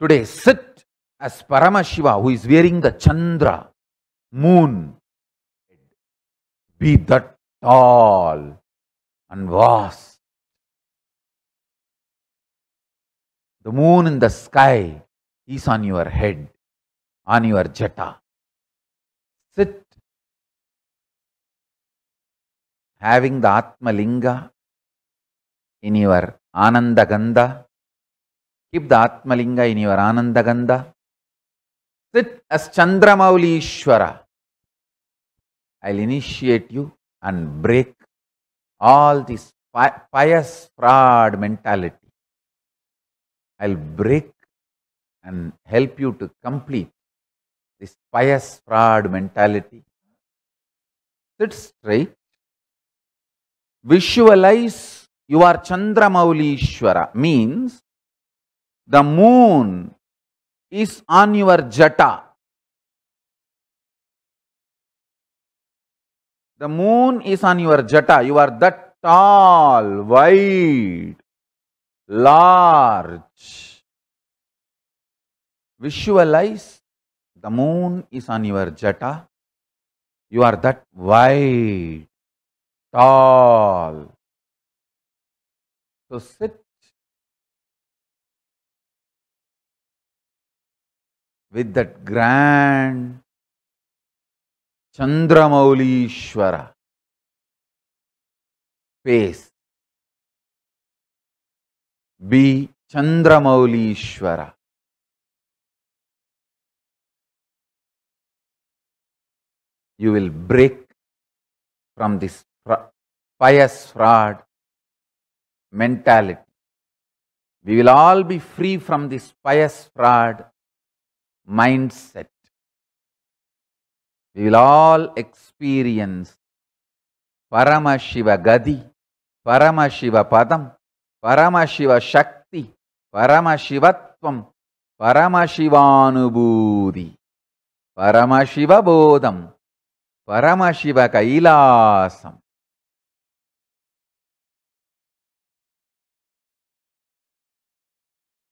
today sit as Paramashiva who is wearing the Chandra, moon. Be that tall and vast. The moon in the sky is on your head, on your jata. Sit having the Atma Linga in your Ananda Ganda. Keep the Atmalinga in your Anandaganda. Sit as Chandramauli Ishwara. I'll initiate you and break all this pious fraud mentality. I'll break and help you to complete this pious fraud mentality. Sit straight. Visualize you are Chandramauli Ishwara means the moon is on your jata. The moon is on your jata. You are that tall, wide, large. Visualize the moon is on your jata. You are that wide, tall. So sit with that grand Chandramaulishwara pace. Be Chandramaulishwara. You will break from this pious fraud mentality. We will all be free from this pious fraud mindset. We will all experience Paramashiva Gadi, Paramashiva Padam, Paramashiva Shakti, Paramashivatvam, Paramashivanubhuti, Paramashiva Bodham, Paramashiva Kailasam.